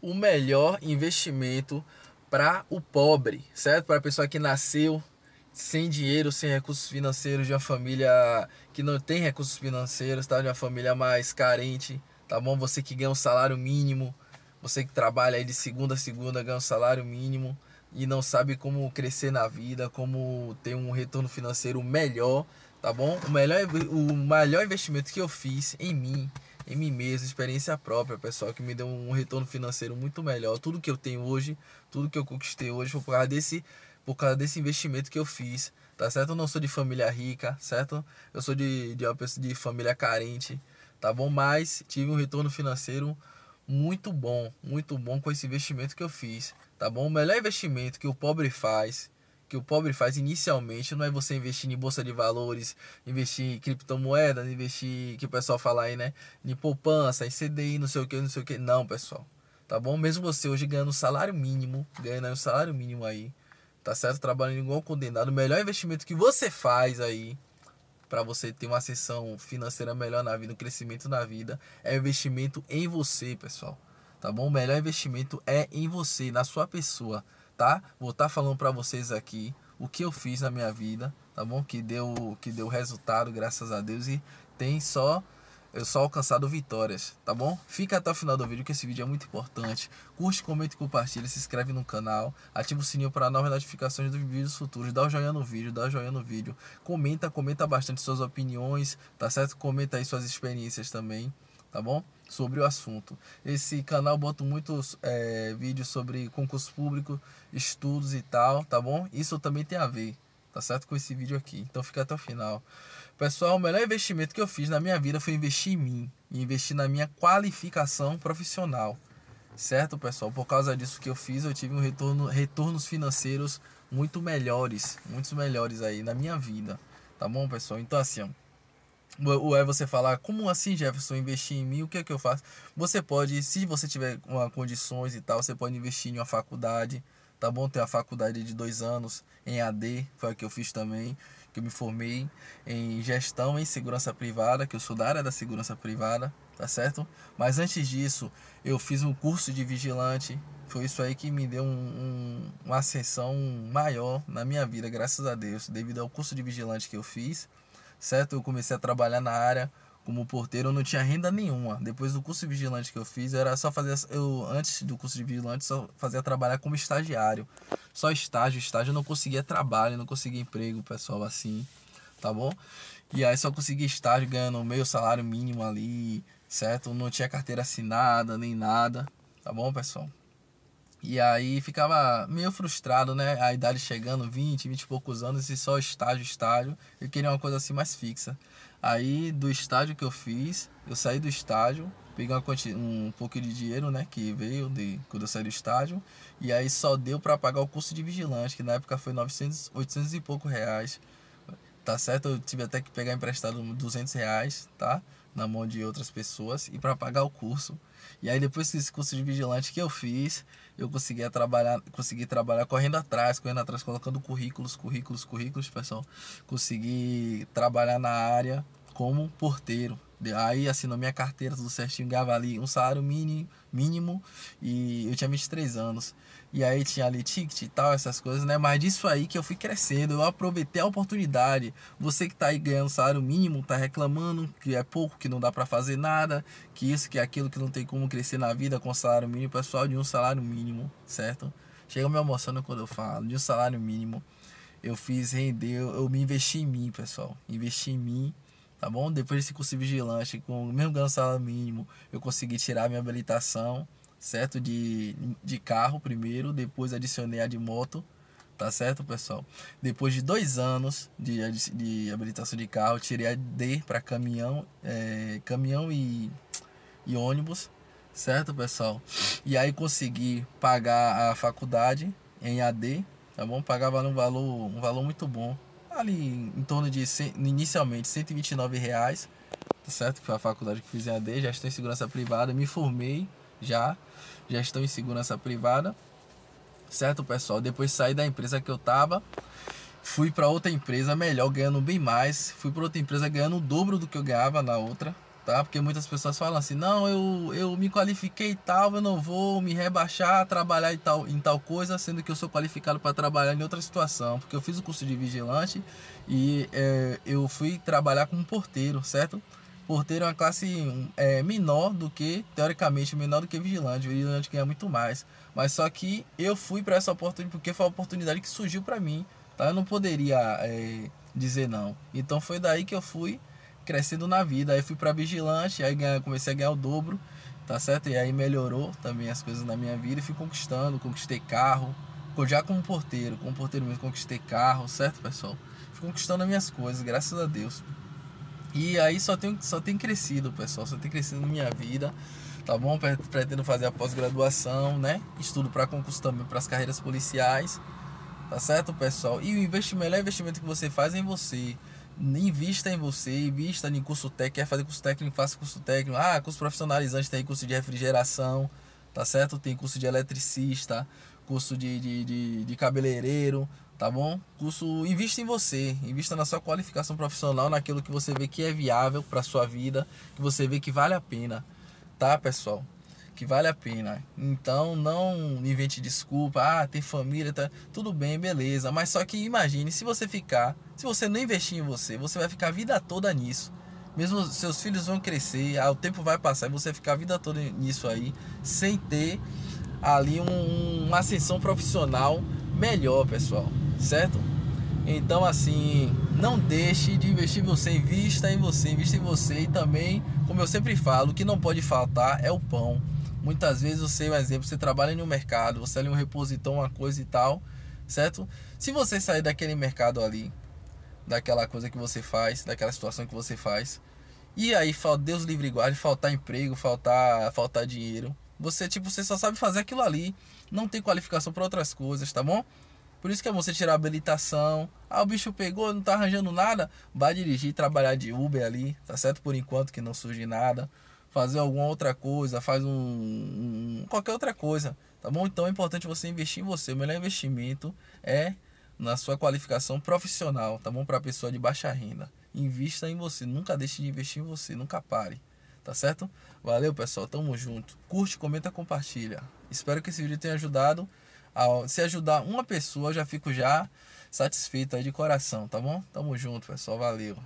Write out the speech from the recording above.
o melhor investimento para o pobre, certo? Para a pessoa que nasceu sem dinheiro, sem recursos financeiros, de uma família que não tem recursos financeiros, tá? De uma família mais carente, tá bom? Você que ganha um salário mínimo, você que trabalha aí de segunda a segunda, ganha um salário mínimo e não sabe como crescer na vida, como ter um retorno financeiro melhor, tá bom? O melhor, o melhor investimento que eu fiz em mim em mim mesmo, experiência própria, pessoal, que me deu um retorno financeiro muito melhor. Tudo que eu tenho hoje, tudo que eu conquistei hoje foi por causa desse, por causa desse investimento que eu fiz, tá certo? Eu não sou de família rica, certo? Eu sou de, de uma pessoa de família carente, tá bom? Mas tive um retorno financeiro muito bom, muito bom com esse investimento que eu fiz, tá bom? O melhor investimento que o pobre faz que o pobre faz inicialmente não é você investir em bolsa de valores, investir em criptomoeda, investir, que o pessoal fala aí, né? Em poupança, em CDI, não sei o que, não sei o que. Não, pessoal. Tá bom? Mesmo você hoje ganhando salário mínimo, ganhando um salário mínimo aí, tá certo? Trabalhando igual condenado, o melhor investimento que você faz aí para você ter uma ascensão financeira melhor na vida, um crescimento na vida, é investimento em você, pessoal. Tá bom? O melhor investimento é em você, na sua pessoa tá? Vou estar tá falando para vocês aqui o que eu fiz na minha vida, tá bom? Que deu que deu resultado, graças a Deus e tem só eu só alcançado vitórias, tá bom? Fica até o final do vídeo que esse vídeo é muito importante. Curte, comente, compartilha, se inscreve no canal, ativa o sininho para novas notificações dos vídeos futuros, dá o um joinha no vídeo, dá o um joinha no vídeo. Comenta, comenta bastante suas opiniões, tá certo? Comenta aí suas experiências também tá bom? Sobre o assunto. Esse canal bota muitos é, vídeos sobre concurso público, estudos e tal, tá bom? Isso também tem a ver, tá certo? Com esse vídeo aqui. Então fica até o final. Pessoal, o melhor investimento que eu fiz na minha vida foi investir em mim e investir na minha qualificação profissional. Certo, pessoal? Por causa disso que eu fiz, eu tive um retorno, retornos financeiros muito melhores, muitos melhores aí na minha vida. Tá bom, pessoal? Então assim, ó, ou é você falar, como assim, Jefferson, investir em mim? O que é que eu faço? Você pode, se você tiver uma, condições e tal, você pode investir em uma faculdade, tá bom? Tem a faculdade de dois anos em AD, foi a que eu fiz também, que eu me formei em gestão em segurança privada, que eu sou da área da segurança privada, tá certo? Mas antes disso, eu fiz um curso de vigilante, foi isso aí que me deu um, um, uma ascensão maior na minha vida, graças a Deus, devido ao curso de vigilante que eu fiz certo? Eu comecei a trabalhar na área como porteiro, eu não tinha renda nenhuma. Depois do curso de vigilante que eu fiz, eu era só fazer eu antes do curso de vigilante só fazia trabalhar como estagiário. Só estágio, estágio eu não conseguia trabalho, não conseguia emprego, pessoal, assim, tá bom? E aí só conseguia estágio ganhando meio salário mínimo ali, certo? Não tinha carteira assinada nem nada, tá bom, pessoal? E aí ficava meio frustrado, né? A idade chegando, 20, 20 e poucos anos, e só estágio, estágio. Eu queria uma coisa assim mais fixa. Aí do estágio que eu fiz, eu saí do estágio, peguei uma, um pouco de dinheiro, né? Que veio de quando eu saí do estágio. E aí só deu para pagar o curso de vigilante, que na época foi 900, 800 e pouco reais. Tá certo? Eu tive até que pegar emprestado 200 reais, tá? na mão de outras pessoas e para pagar o curso. E aí depois desse curso de vigilante que eu fiz, eu consegui trabalhar, consegui trabalhar correndo atrás, correndo atrás, colocando currículos, currículos, currículos, pessoal. Consegui trabalhar na área como porteiro. Aí assinou minha carteira, tudo certinho, ganhava ali um salário mínimo, mínimo e eu tinha 23 anos. E aí tinha ali ticket e tal, essas coisas, né? Mas disso aí que eu fui crescendo, eu aproveitei a oportunidade. Você que tá aí ganhando salário mínimo, tá reclamando que é pouco, que não dá para fazer nada, que isso, que aquilo, que não tem como crescer na vida com salário mínimo, pessoal de um salário mínimo, certo? Chega me emocionando quando eu falo de um salário mínimo. Eu fiz render, eu me investi em mim, pessoal. Investi em mim tá bom? Depois desse curso de vigilante, com o mesmo ganho salário mínimo, eu consegui tirar minha habilitação, certo? De, de carro primeiro, depois adicionei a de moto, tá certo, pessoal? Depois de dois anos de, de habilitação de carro, tirei a D para caminhão, é, caminhão e, e ônibus, certo, pessoal? E aí consegui pagar a faculdade em AD, tá bom? Pagava um valor, um valor muito bom, ali em torno de inicialmente 129 reais, tá certo? Que foi a faculdade que fiz em AD, gestão em segurança privada, me formei já, já estão em segurança privada, certo, pessoal? Depois saí da empresa que eu tava, fui para outra empresa melhor, ganhando bem mais, fui para outra empresa ganhando o dobro do que eu ganhava na outra, tá? Porque muitas pessoas falam assim: "Não, eu eu me qualifiquei e tal, eu não vou me rebaixar, trabalhar em tal em tal coisa, sendo que eu sou qualificado para trabalhar em outra situação, porque eu fiz o curso de vigilante e é, eu fui trabalhar como porteiro, certo? por ter uma classe hum, é, menor do que, teoricamente, menor do que vigilante. O vigilante ganha muito mais. Mas só que eu fui para essa oportunidade porque foi a oportunidade que surgiu para mim. Tá? Eu não poderia é, dizer não. Então foi daí que eu fui crescendo na vida. Aí fui para vigilante, aí ganha, comecei a ganhar o dobro, tá certo? E aí melhorou também as coisas na minha vida e fui conquistando, conquistei carro. Já como porteiro, como porteiro mesmo, conquistei carro, certo, pessoal? Fui conquistando as minhas coisas, graças a Deus. E aí só tem, só tem crescido, pessoal, só tem crescido na minha vida, tá bom? Pretendo fazer a pós-graduação, né? Estudo para concurso também, para as carreiras policiais, tá certo, pessoal? E o investimento, melhor investimento que você faz é em você. Invista em você, invista em curso técnico, quer fazer curso técnico, faça curso técnico. Ah, curso profissionalizante tem curso de refrigeração, tá certo? Tem curso de eletricista, curso de, de, de, de cabeleireiro, tá bom? Curso, invista em você, invista na sua qualificação profissional, naquilo que você vê que é viável para sua vida, que você vê que vale a pena, tá, pessoal? Que vale a pena. Então, não invente desculpa, ah, tem família, tá... tudo bem, beleza, mas só que imagine se você ficar, se você não investir em você, você vai ficar a vida toda nisso. Mesmo seus filhos vão crescer, ah, o tempo vai passar e você ficar a vida toda nisso aí, sem ter ali um, uma ascensão profissional melhor, pessoal certo? Então, assim, não deixe de investir em você, invista em você, invista em você e também, como eu sempre falo, o que não pode faltar é o pão. Muitas vezes você, um exemplo, você trabalha em um mercado, você ali um repositor, uma coisa e tal, certo? Se você sair daquele mercado ali, daquela coisa que você faz, daquela situação que você faz, e aí, Deus livre guarde, faltar emprego, faltar, faltar dinheiro, você, tipo, você só sabe fazer aquilo ali, não tem qualificação para outras coisas, tá bom? Por isso que é você tirar a habilitação. Ah, o bicho pegou, não tá arranjando nada. Vai dirigir, trabalhar de Uber ali, tá certo? Por enquanto que não surge nada. Fazer alguma outra coisa, faz um, um qualquer outra coisa, tá bom? Então é importante você investir em você. O melhor investimento é na sua qualificação profissional, tá bom? Para pessoa de baixa renda. Invista em você, nunca deixe de investir em você, nunca pare, tá certo? Valeu, pessoal, tamo junto. Curte, comenta, compartilha. Espero que esse vídeo tenha ajudado se ajudar uma pessoa, já fico já satisfeito aí de coração, tá bom? Tamo junto, pessoal. Valeu.